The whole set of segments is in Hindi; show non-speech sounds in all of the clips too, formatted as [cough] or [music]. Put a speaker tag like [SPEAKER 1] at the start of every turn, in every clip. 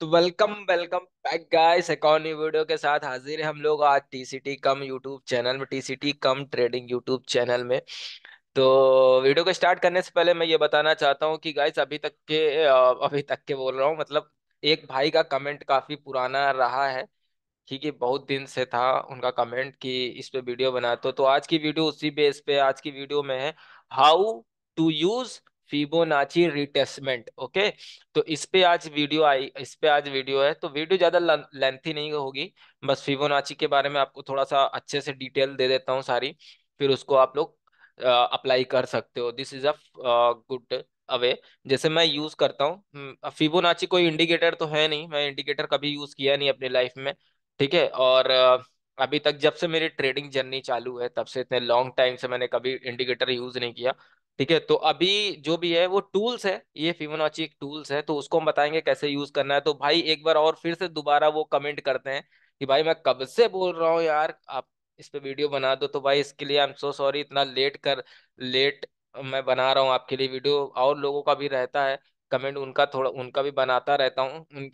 [SPEAKER 1] तो welcome welcome back guys economy video के साथ हाजिर है हम लोग आज टीसीटी कम यूट्यूब चैनल में TCT com trading YouTube channel में तो वीडियो को स्टार्ट करने से पहले मैं ये बताना चाहता हूँ कि गाइस अभी तक के अभी तक के बोल रहा हूँ मतलब एक भाई का कमेंट काफ़ी पुराना रहा है ठीक है बहुत दिन से था उनका कमेंट कि इस पे वीडियो बना तो, तो आज की वीडियो उसी बेस पे आज की वीडियो में है how to use Fibonacci retracement okay तो इस पे आज वीडियो आई इस पे आज वीडियो है तो वीडियो ज़्यादा लेंथी नहीं होगी बस फिबोनाची के बारे में आपको थोड़ा सा अच्छे से डिटेल दे देता हूँ सारी फिर उसको आप लोग अप्लाई कर सकते हो this is a good way जैसे मैं यूज करता हूँ हम्म, फिबोनाची कोई इंडिकेटर तो है नहीं मैं इंडिकेटर कभी यूज किया नहीं अपनी लाइफ में ठीक है और uh, अभी तक जब से मेरी ट्रेडिंग जर्नी चालू है तब से इतने लॉन्ग टाइम से मैंने कभी इंडिकेटर यूज नहीं किया ठीक है तो अभी जो भी है वो टूल्स है ये फिबोनाची एक टूल्स है तो उसको हम बताएंगे कैसे यूज करना है तो भाई एक बार और फिर से दोबारा वो कमेंट करते हैं कि भाई मैं कब से बोल रहा हूँ यार आप इस पे वीडियो बना दो तो भाई इसके लिए आई एम सो सॉरी इतना लेट कर लेट मैं बना रहा हूँ आपके लिए वीडियो और लोगों का भी रहता है कमेंट उनका थोड़ा उनका भी बनाता रहता हूँ उन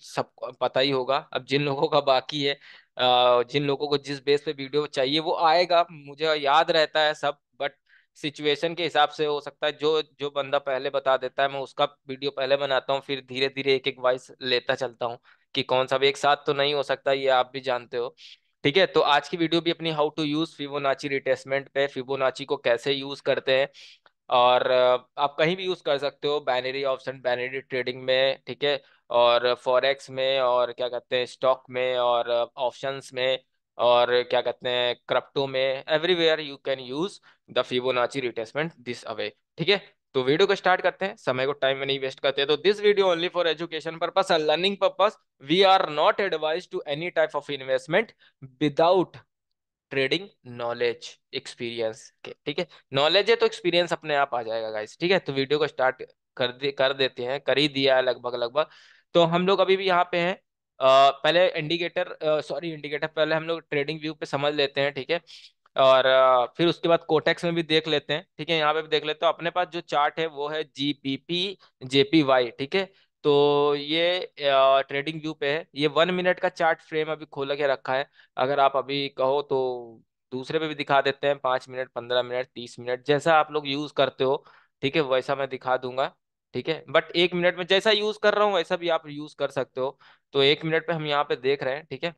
[SPEAKER 1] पता ही होगा अब जिन लोगों का बाकी है जिन लोगों को जिस बेस पे वीडियो चाहिए वो आएगा मुझे याद रहता है सब बट सिचुएशन के हिसाब से हो सकता है जो जो बंदा पहले बता देता है मैं उसका वीडियो पहले बनाता हूँ फिर धीरे धीरे एक एक वॉइस लेता चलता हूँ कि कौन सा भी एक साथ तो नहीं हो सकता ये आप भी जानते हो ठीक है तो आज की वीडियो भी अपनी how to use Fibonacci retracement पे फिबोनाची को कैसे यूज करते हैं और आप कहीं भी यूज कर सकते हो बैनरी ऑप्शन बैनरी ट्रेडिंग में ठीक है और फॉरेक्स में और क्या कहते हैं स्टॉक में और ऑप्शंस में और क्या कहते हैं क्रप्टो में everywhere you can use the Fibonacci retracement this way ठीक है तो वीडियो को स्टार्ट करते हैं समय को टाइम में नहीं वेस्ट करते हैं तो this video only for education purpose and learning purpose we are not advise to any type of investment without trading knowledge experience के ठीक है नॉलेज है तो एक्सपीरियंस अपने आप आ जाएगा गाइस ठीक है तो वीडियो को स्टार्ट कर दे कर देते हैं कर ही दिया है लगभग लगभग तो हम लोग अभी भी यहाँ पे हैं पहले इंडिकेटर सॉरी इंडिकेटर पहले हम लोग ट्रेडिंग व्यू पे समझ लेते हैं ठीक है और फिर उसके बाद कोटेक्स में भी देख लेते हैं ठीक है यहाँ पे भी देख लेते हैं अपने पास जो चार्ट है वो है G P P J P Y ठीक है तो ये ट्रेडिंग व्यू पे है ये वन मिनट का चार्ट फ्रेम अभी खोल के रखा है अगर आप अभी कहो तो दूसरे पे भी दिखा देते हैं पाँच मिनट पंद्रह मिनट तीस मिनट जैसा आप लोग यूज करते हो ठीक है वैसा मैं दिखा दूंगा ठीक है बट एक मिनट में जैसा यूज कर रहा हूँ वैसा भी आप यूज कर सकते हो तो एक मिनट पे हम यहाँ पे देख रहे हैं ठीक है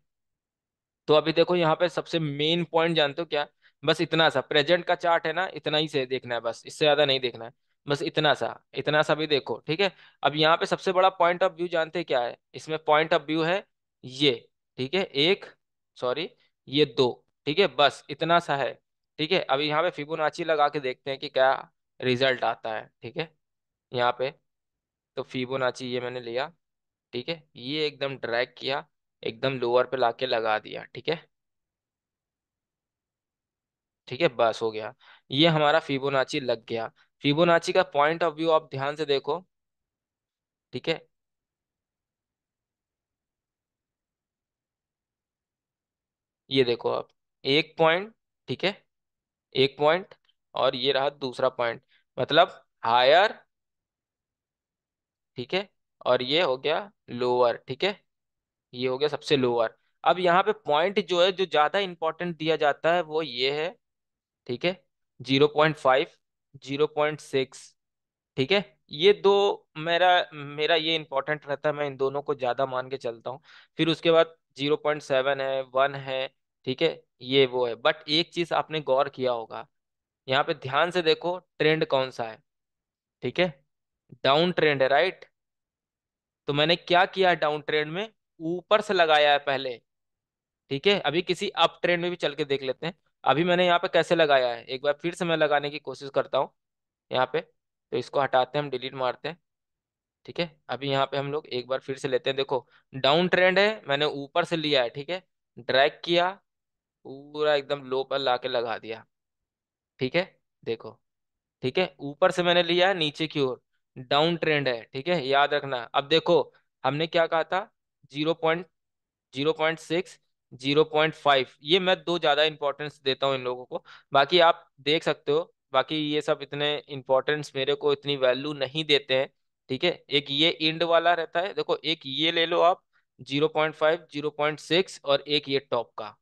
[SPEAKER 1] तो अभी देखो यहाँ पे सबसे मेन पॉइंट जानते हो क्या बस इतना सा प्रेजेंट का चार्ट है ना इतना ही से देखना है बस इससे ज्यादा नहीं देखना है बस इतना सा इतना सा भी देखो ठीक है अब यहाँ पे सबसे बड़ा पॉइंट ऑफ व्यू जानते क्या है इसमें पॉइंट ऑफ व्यू है ये ठीक है एक सॉरी ये दो ठीक है बस इतना सा है ठीक है अब यहाँ पे फिबोनाची लगा के देखते हैं कि क्या रिजल्ट आता है ठीक है यहाँ पे तो फिबोनाची ये मैंने लिया ठीक है ये एकदम ड्रैग किया एकदम लोअर पे लाके लगा दिया ठीक है ठीक है बस हो गया ये हमारा फिबोनाची लग गया फिबोनाची का पॉइंट ऑफ व्यू आप ध्यान से देखो ठीक है ये देखो आप एक पॉइंट ठीक है एक पॉइंट और ये रहा दूसरा पॉइंट मतलब हायर ठीक है और ये हो गया लोअर ठीक है ये हो गया सबसे लोअर अब यहाँ पे पॉइंट जो है जो ज़्यादा इंपॉर्टेंट दिया जाता है वो ये है ठीक है zero point five zero point six ठीक है ये दो मेरा मेरा ये इंपॉर्टेंट रहता है मैं इन दोनों को ज़्यादा मान के चलता हूँ फिर उसके बाद जीरो पॉइंट सेवन है वन है ठीक है ये वो है बट एक चीज़ आपने गौर किया होगा यहाँ पे ध्यान से देखो ट्रेंड कौन सा है ठीक है डाउन ट्रेंड है राइट तो मैंने क्या किया डाउन ट्रेंड में ऊपर से लगाया है पहले ठीक है अभी किसी अप ट्रेंड में भी चल के देख लेते हैं अभी मैंने यहाँ पे कैसे लगाया है एक बार फिर से मैं लगाने की कोशिश करता हूँ यहाँ पे तो इसको हटाते हैं हम डिलीट मारते हैं ठीक है अभी यहाँ पे हम लोग एक बार फिर से लेते हैं देखो डाउन ट्रेंड है मैंने ऊपर से लिया है ठीक है ड्रैग किया पूरा एकदम लो पर ला के लगा दिया ठीक है देखो ठीक है ऊपर से मैंने लिया है नीचे की ओर डाउन ट्रेंड है ठीक है याद रखना अब देखो हमने क्या कहा था zero point zero point six zero point five ये मैं दो ज़्यादा इंपॉर्टेंस देता हूँ इन लोगों को बाकी आप देख सकते हो बाकी ये सब इतने इंपॉर्टेंस मेरे को इतनी वैल्यू नहीं देते हैं ठीक है एक ये इंड वाला रहता है देखो एक ये ले लो आप zero point five zero point six और एक ये टॉप का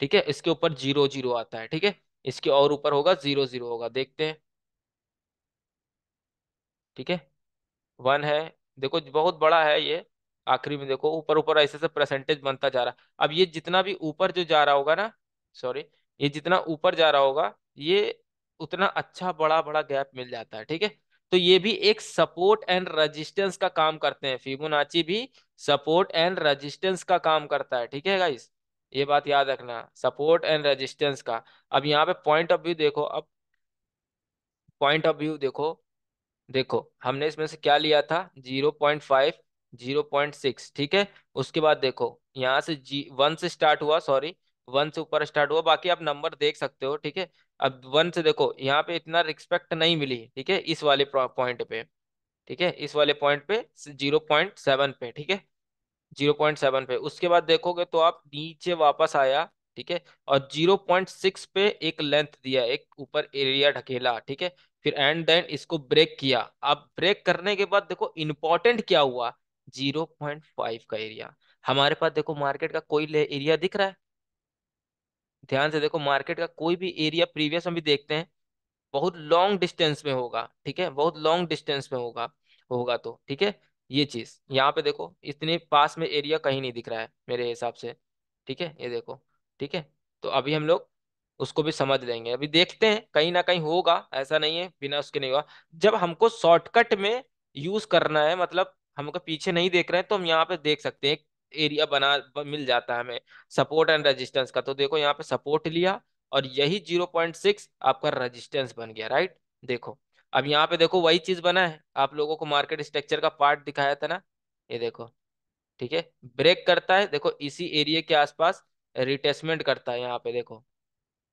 [SPEAKER 1] ठीक है इसके ऊपर जीरो जीरो आता है ठीक है इसके और ऊपर होगा जीरो जीरो होगा देखते हैं ठीक है वन है देखो बहुत बड़ा है ये आखिरी में देखो ऊपर ऊपर ऐसे से परसेंटेज बनता जा रहा अब ये जितना भी ऊपर जो जा रहा होगा ना सॉरी ये जितना ऊपर जा रहा होगा ये उतना अच्छा बड़ा बड़ा गैप मिल जाता है ठीक है तो ये भी एक सपोर्ट एंड रेजिस्टेंस का काम करते हैं फिबोनाची भी सपोर्ट एंड रेजिस्टेंस का काम करता है ठीक है गाइस ये बात याद रखना सपोर्ट एंड रेजिस्टेंस का अब यहाँ पे पॉइंट ऑफ व्यू देखो अब पॉइंट ऑफ व्यू देखो देखो हमने इसमें से क्या लिया था zero point five zero point six ठीक है उसके बाद देखो यहाँ से जी वन से स्टार्ट हुआ सॉरी वन से ऊपर स्टार्ट हुआ बाकी आप नंबर देख सकते हो ठीक है अब वन से देखो यहाँ पे इतना रिस्पेक्ट नहीं मिली ठीक है इस वाले पॉइंट पे ठीक है इस वाले पॉइंट पे जीरो पॉइंट सेवन पे ठीक है जीरो पॉइंट सेवन पे उसके बाद देखोगे तो आप नीचे वापस आया ठीक है और जीरो पॉइंट सिक्स पे एक लेंथ दिया एक ऊपर एरिया ढकेला ठीक है फिर एंड देन इसको ब्रेक किया अब ब्रेक करने के बाद देखो इंपॉर्टेंट क्या हुआ 0.5 का एरिया हमारे पास देखो मार्केट का कोई एरिया दिख रहा है ध्यान से देखो मार्केट का कोई भी एरिया प्रीवियस हम भी देखते हैं बहुत लॉन्ग डिस्टेंस में होगा ठीक है बहुत लॉन्ग डिस्टेंस में होगा होगा तो ठीक है ये चीज यहाँ पे देखो इतने पास में एरिया कहीं नहीं दिख रहा है मेरे हिसाब से ठीक है ये देखो ठीक है तो अभी हम लोग उसको भी समझ लेंगे अभी देखते हैं कहीं ना कहीं होगा ऐसा नहीं है बिना उसके नहीं होगा जब हमको शॉर्टकट में यूज करना है मतलब हमको पीछे नहीं देख रहे हैं तो हम यहाँ पे देख सकते हैं एरिया बना मिल जाता है हमें सपोर्ट एंड रेजिस्टेंस का तो देखो यहाँ पे सपोर्ट लिया और यही जीरो पॉइंट सिक्स आपका रेजिस्टेंस बन गया राइट देखो अब यहाँ पे देखो वही चीज बना है आप लोगों को मार्केट स्ट्रक्चर का पार्ट दिखाया था ना ये देखो ठीक है ब्रेक करता है देखो इसी एरिया के आसपास रिटेसमेंट करता है यहाँ पे देखो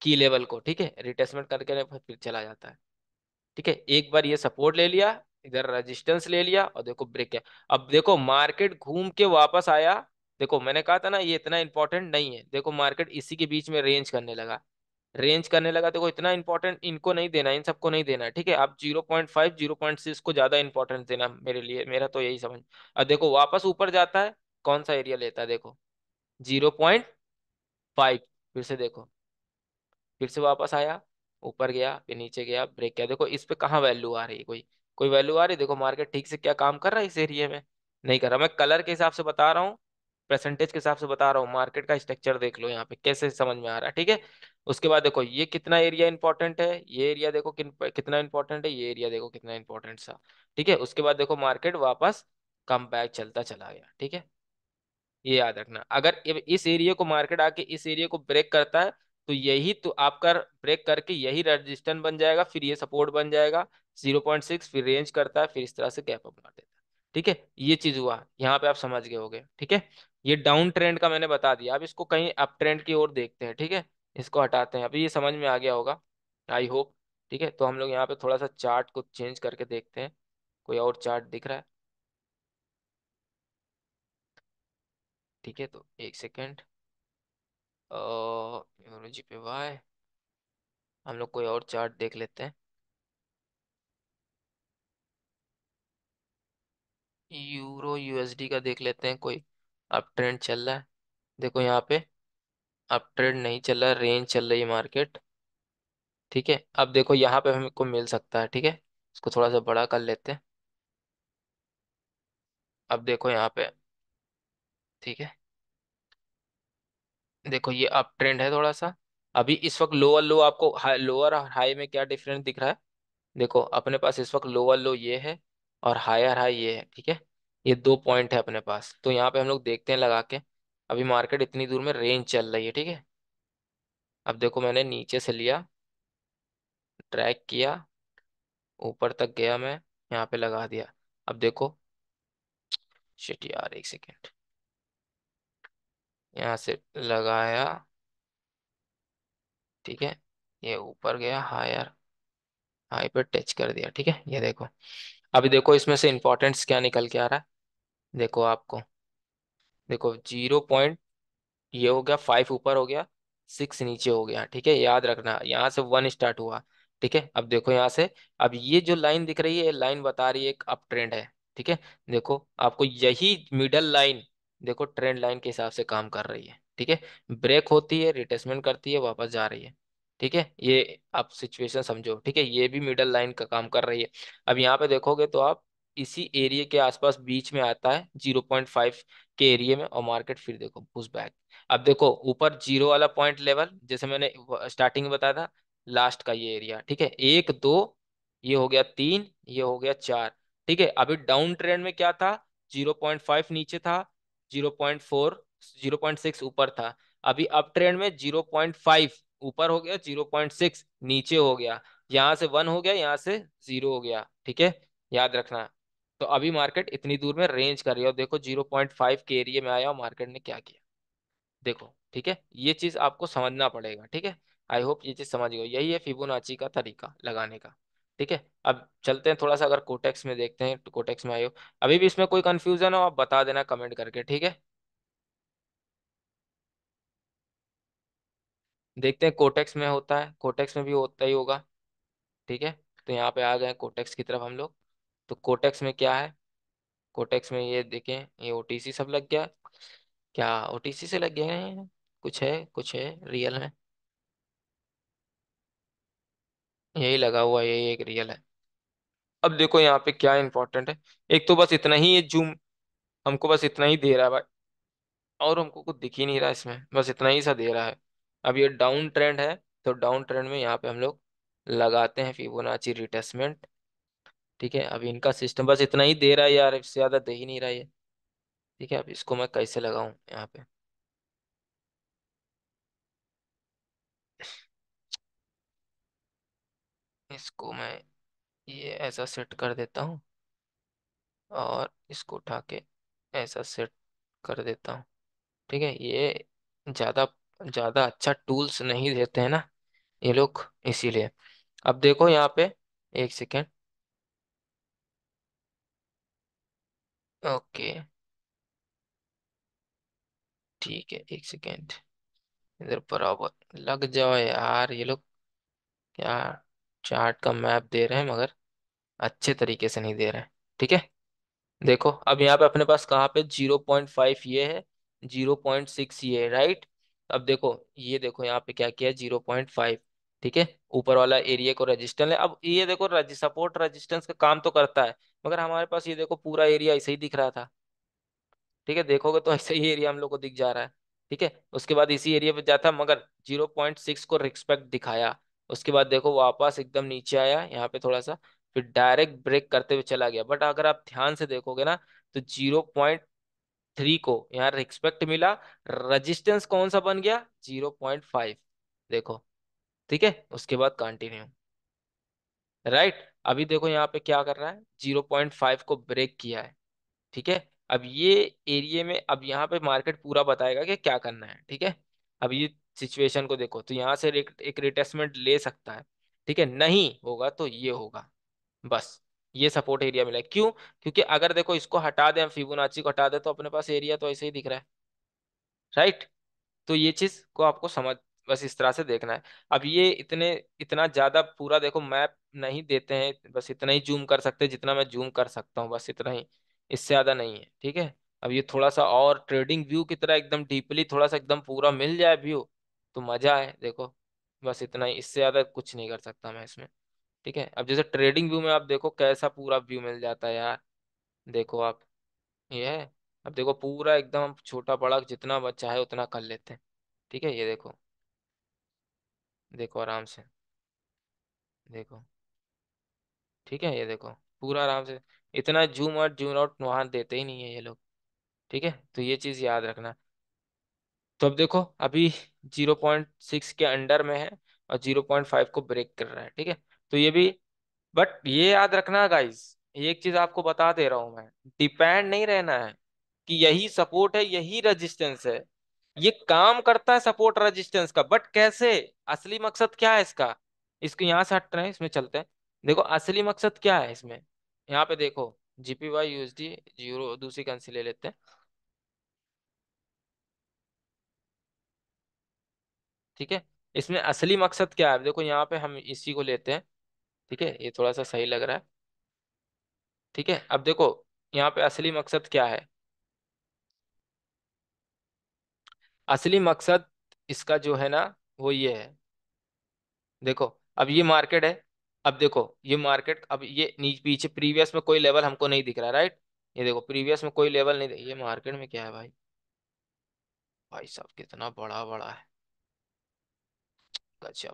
[SPEAKER 1] की लेवल को ठीक है रिटेस्टमेंट करके फिर चला जाता है ठीक है एक बार ये सपोर्ट ले लिया इधर रेजिस्टेंस ले लिया और देखो ब्रेक किया अब देखो मार्केट घूम के वापस आया देखो मैंने कहा था ना ये इतना इंपॉर्टेंट नहीं है देखो मार्केट इसी के बीच में रेंज करने लगा रेंज करने लगा देखो इतना इंपॉर्टेंट इनको नहीं देना इन सबको नहीं देना ठीक है आप zero point five zero point six को ज्यादा इंपॉर्टेंट देना मेरे लिए मेरा तो यही समझ अब देखो वापस ऊपर जाता है कौन सा एरिया लेता है देखो जीरो पॉइंट फाइव फिर से देखो फिर से वापस आया ऊपर गया फिर नीचे गया ब्रेक किया देखो इस पे कहाँ वैल्यू आ रही है कोई कोई वैल्यू आ रही देखो मार्केट ठीक से क्या काम कर रहा है इस एरिए में नहीं कर रहा मैं कलर के हिसाब से बता रहा हूँ परसेंटेज के हिसाब से बता रहा हूँ मार्केट का स्ट्रक्चर देख लो यहाँ पे कैसे समझ में आ रहा है ठीक है उसके बाद देखो ये कितना एरिया इंपॉर्टेंट है ये एरिया देखो किन कितना इंपॉर्टेंट है ये एरिया देखो कितना इंपॉर्टेंट सा ठीक है उसके बाद देखो मार्केट वापस कम बैक चलता चला गया ठीक है ये याद रखना अगर इस एरिया को मार्केट आके इस एरिया को ब्रेक करता है तो यही तो आपका ब्रेक करके यही रजिस्टेंस बन जाएगा फिर ये सपोर्ट बन जाएगा जीरो पॉइंट सिक्स फिर रेंज करता है फिर इस तरह से गैप अप मार देता है ठीक है ये चीज हुआ यहाँ पे आप समझ गए होगे ठीक है ये डाउन ट्रेंड का मैंने बता दिया अब इसको कहीं अप ट्रेंड की ओर देखते हैं ठीक है इसको हटाते हैं अभी ये समझ में आ गया होगा आई होप ठीक है तो हम लोग यहाँ पे थोड़ा सा चार्ट को चेंज करके देखते हैं कोई और चार्ट दिख रहा है ठीक है तो एक सेकेंड न्यूरोलॉजी पे वाई हम लोग कोई और चार्ट देख लेते हैं यूरो यूएसडी का देख लेते हैं कोई अप ट्रेंड चल रहा है देखो यहाँ पे अप ट्रेंड नहीं चल रहा रेंज चल रही है मार्केट ठीक है अब देखो यहाँ पे हमको मिल सकता है ठीक है इसको थोड़ा सा बड़ा कर लेते हैं अब देखो यहाँ पे ठीक है देखो ये अप ट्रेंड है थोड़ा सा अभी इस वक्त लोअर लो आपको लोअर और हाई में क्या डिफरेंस दिख रहा है देखो अपने पास इस वक्त लोअर लो ये है और हायर हाई ये है ठीक है ये दो पॉइंट है अपने पास तो यहाँ पे हम लोग देखते हैं लगा के अभी मार्केट इतनी दूर में रेंज चल रही है ठीक है अब देखो मैंने नीचे से लिया ट्रैक किया ऊपर तक गया मैं यहाँ पे लगा दिया अब देखो शिट यार एक सेकेंड यहाँ से लगाया ठीक है ये ऊपर गया हायर हाई पे टच कर दिया ठीक है ये देखो अभी देखो इसमें से इंपॉर्टेंस क्या निकल के आ रहा है देखो आपको देखो जीरो पॉइंट ये हो गया फाइव ऊपर हो गया सिक्स नीचे हो गया ठीक है याद रखना यहाँ से वन स्टार्ट हुआ ठीक है अब देखो यहाँ से अब ये जो लाइन दिख रही है लाइन बता रही है एक अप ट्रेंड है ठीक है देखो आपको यही मिडल लाइन देखो ट्रेंड लाइन के हिसाब से काम कर रही है ठीक है ब्रेक होती है रिटेसमेंट करती है वापस जा रही है ठीक है ये आप सिचुएशन समझो ठीक है ये भी मिडल लाइन का काम कर रही है अब यहाँ पे देखोगे तो आप इसी एरिए के आसपास बीच में आता है जीरो पॉइंट फाइव के एरिए में और मार्केट फिर देखो पुश बैक अब देखो ऊपर जीरो वाला पॉइंट लेवल जैसे मैंने स्टार्टिंग में बताया था लास्ट का ये एरिया
[SPEAKER 2] ठीक है एक
[SPEAKER 1] दो ये हो गया तीन ये हो गया चार ठीक है अभी डाउन ट्रेंड में क्या था जीरो पॉइंट फाइव नीचे था zero point four zero point six ऊपर था अभी अप ट्रेंड में जीरो पॉइंट फाइव ऊपर हो गया जीरो पॉइंट सिक्स नीचे हो गया यहाँ से वन हो गया यहाँ से जीरो हो गया ठीक है याद रखना तो अभी मार्केट इतनी दूर में रेंज कर रही है और देखो जीरो पॉइंट फाइव के एरिए में आया और मार्केट ने क्या किया देखो ठीक है ये चीज़ आपको समझना पड़ेगा ठीक है आई होप ये चीज़ समझ गई यही है फिबोनाची का तरीका लगाने का ठीक है अब चलते हैं थोड़ा सा अगर कोटेक्स में देखते हैं तो कोटेक्स में आयो अभी भी इसमें कोई कन्फ्यूजन हो आप बता देना कमेंट करके ठीक है देखते हैं कोटेक्स में होता है कोटेक्स में भी होता ही होगा ठीक है तो यहाँ पे आ गए कोटेक्स की तरफ हम लोग तो कोटेक्स में क्या है कोटेक्स में ये देखें ये ओ सब लग गया क्या ओ से लग गया है कुछ है कुछ है रियल में यही लगा हुआ है, यही एक रियल है अब देखो यहाँ पे क्या इंपॉर्टेंट है एक तो बस इतना ही ये जूम हमको बस इतना ही दे रहा है भाई और हमको कुछ दिख ही नहीं रहा इसमें बस इतना ही सा दे रहा है अब ये डाउन ट्रेंड है तो डाउन ट्रेंड में यहाँ पे हम लोग लगाते हैं फिबोनाची रिटेसमेंट ठीक है अब इनका सिस्टम बस इतना ही दे रहा है यार इससे ज़्यादा दे ही नहीं रहा है ठीक है अब इसको मैं कैसे लगाऊँ यहाँ पे इसको मैं ये ऐसा सेट कर देता हूँ और इसको उठा के ऐसा सेट कर देता हूँ ठीक है ये ज़्यादा ज़्यादा अच्छा टूल्स नहीं देते हैं ना ये लोग इसीलिए अब देखो यहाँ पे एक सेकेंड ओके
[SPEAKER 2] ठीक है एक
[SPEAKER 1] सेकेंड इधर बराबर लग जाओ यार ये लोग क्या चार्ट का मैप दे रहे हैं मगर अच्छे तरीके से नहीं दे रहे हैं ठीक है देखो अब यहाँ पे अपने पास कहाँ पे जीरो पॉइंट फाइव ये है जीरो पॉइंट सिक्स ये राइट अब देखो ये देखो यहाँ पे क्या किया जीरो पॉइंट फाइव ठीक है ऊपर वाला एरिया को रजिस्टेंस है अब ये देखो रजि, सपोर्ट रजिस्टेंस का काम तो करता है मगर हमारे पास ये देखो पूरा एरिया ऐसे ही दिख रहा था ठीक है देखोगे तो [laughs] ऐसे ही एरिया हम लोग को दिख जा रहा है ठीक है उसके बाद इसी एरिया पे जाता मगर जीरो पॉइंट सिक्स को रिस्पेक्ट दिखाया उसके बाद देखो वापस एकदम नीचे आया यहाँ पे थोड़ा सा फिर डायरेक्ट ब्रेक करते हुए चला गया बट अगर आप ध्यान से देखोगे ना तो जीरो पॉइंट थ्री को यहाँ रिस्पेक्ट मिला रेजिस्टेंस कौन सा बन गया जीरो पॉइंट फाइव देखो ठीक है उसके बाद कंटिन्यू राइट अभी देखो यहाँ पे क्या कर रहा है जीरो पॉइंट फाइव को ब्रेक किया है ठीक है अब ये एरिए में अब यहाँ पे मार्केट पूरा बताएगा कि क्या करना है ठीक है अब ये सिचुएशन को देखो तो यहाँ से एक रिटेस्टमेंट ले सकता है ठीक है नहीं होगा तो ये होगा बस ये सपोर्ट एरिया मिला क्यों क्योंकि अगर देखो इसको हटा दे फिबोनाची को हटा दे तो अपने पास एरिया तो ऐसे ही दिख रहा है राइट तो ये चीज को आपको समझ बस इस तरह से देखना है अब ये इतने इतना ज्यादा पूरा देखो मैप नहीं देते हैं बस इतना ही जूम कर सकते हैं जितना मैं जूम कर सकता हूँ बस इतना ही इससे ज्यादा नहीं है ठीक है अब ये थोड़ा सा और ट्रेडिंग व्यू की तरह एकदम डीपली थोड़ा सा एकदम पूरा मिल जाए व्यू तो मजा है देखो बस इतना ही इससे ज्यादा कुछ नहीं कर सकता मैं इसमें ठीक है अब जैसे ट्रेडिंग व्यू में आप देखो कैसा पूरा व्यू मिल जाता है यार देखो आप ये है अब देखो पूरा एकदम छोटा बड़ा जितना बच्चा है उतना कर लेते हैं ठीक है ये देखो देखो आराम से देखो ठीक है ये देखो पूरा आराम से इतना जूम आउट जूम आउट वहां देते ही नहीं है ये लोग ठीक है तो ये चीज याद रखना तो अब देखो अभी 0.6 के अंडर में है और 0.5 को ब्रेक कर रहा है ठीक है तो ये भी बट ये याद रखना गाइज एक चीज आपको बता दे रहा हूं मैं डिपेंड नहीं रहना है कि यही सपोर्ट है यही रेजिस्टेंस है ये काम करता है सपोर्ट रेजिस्टेंस का बट कैसे असली मकसद क्या है इसका इसको यहाँ से हट रहे हैं इसमें चलते हैं देखो असली मकसद क्या है इसमें यहाँ पे देखो जीपी वाई यूएसडी जीरो दूसरी कंसी ले लेते हैं ठीक है इसमें असली मकसद क्या है देखो यहाँ पे हम इसी को लेते हैं ठीक है ये थोड़ा सा सही लग रहा है ठीक है अब देखो यहाँ पे असली मकसद क्या है असली मकसद इसका जो है ना वो ये है देखो अब ये मार्केट है अब देखो ये मार्केट अब ये नीचे पीछे प्रीवियस में कोई लेवल हमको नहीं दिख रहा राइट ये देखो प्रीवियस में कोई लेवल नहीं ये मार्केट में क्या है भाई भाई साहब कितना बड़ा बड़ा है गजब अच्छा।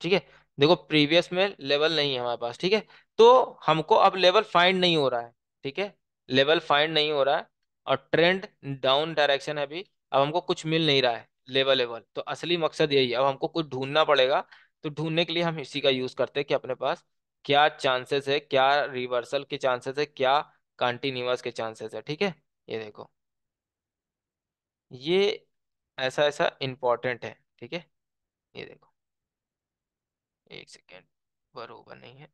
[SPEAKER 1] ठीक है देखो प्रीवियस में लेवल नहीं है हमारे पास ठीक है तो हमको अब लेवल फाइंड नहीं हो रहा है ठीक है लेवल फाइंड नहीं हो रहा है और ट्रेंड डाउन डायरेक्शन है अभी अब हमको कुछ मिल नहीं रहा है लेवल लेवल तो असली मकसद यही है अब हमको कुछ ढूंढना पड़ेगा तो ढूंढने के लिए हम इसी का यूज करते हैं कि अपने पास क्या चांसेस है क्या रिवर्सल के चांसेस है क्या कंटिन्यूस के चांसेस है ठीक है ये देखो ये ऐसा ऐसा इंपॉर्टेंट है ठीक है ये देखो एक सेकेंड बरोबर नहीं है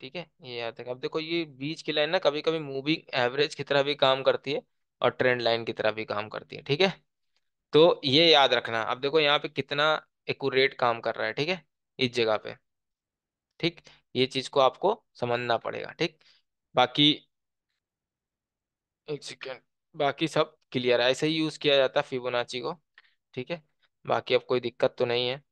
[SPEAKER 1] ठीक है ये यहाँ तक अब देखो ये बीच की लाइन ना कभी कभी मूविंग एवरेज की तरह भी काम करती है और ट्रेंड लाइन की तरह भी काम करती है ठीक है तो ये याद रखना अब देखो यहाँ पे कितना एकूरेट काम कर रहा है ठीक है इस जगह पे ठीक ये चीज को आपको समझना पड़ेगा ठीक बाकी एक सेकेंड बाकी सब क्लियर है ऐसे ही यूज किया जाता है फिबोनाची को ठीक है बाकी अब कोई दिक्कत तो नहीं है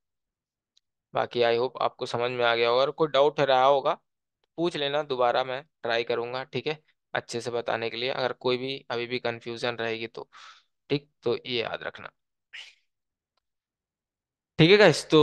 [SPEAKER 1] बाकी आई होप आपको समझ में आ गया होगा और कोई डाउट रहा होगा तो पूछ लेना दोबारा मैं ट्राई करूंगा ठीक है अच्छे से बताने के लिए अगर कोई भी अभी भी कंफ्यूजन रहेगी तो ठीक तो ये याद रखना ठीक है गाइस तो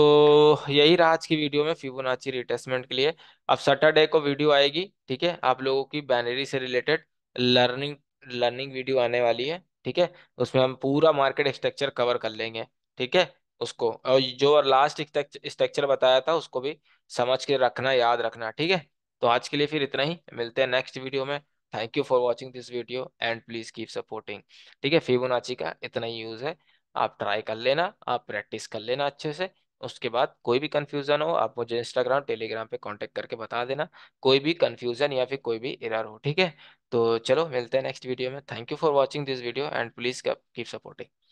[SPEAKER 1] यही रहा आज की वीडियो में फिबोनाची रिटेस्टमेंट के लिए अब सैटरडे को वीडियो आएगी ठीक है आप लोगों की बैनरी से रिलेटेड लर्निंग लर्निंग वीडियो आने वाली है ठीक है उसमें हम पूरा मार्केट स्ट्रक्चर कवर कर लेंगे ठीक है उसको और जो लास्ट स्ट्रक्चर बताया था उसको भी समझ के रखना याद रखना ठीक है तो आज के लिए फिर इतना ही मिलते हैं नेक्स्ट वीडियो में thank you for watching this video and please keep supporting ठीक है फिबोनाची का इतना ही यूज है आप ट्राई कर लेना आप प्रैक्टिस कर लेना अच्छे से उसके बाद कोई भी कन्फ्यूज़न हो आप मुझे इंस्टाग्राम टेलीग्राम पे कांटेक्ट करके बता देना कोई भी कन्फ्यूज़न या फिर कोई भी इरार हो ठीक है तो चलो मिलते हैं नेक्स्ट वीडियो में thank you for watching this video and please keep supporting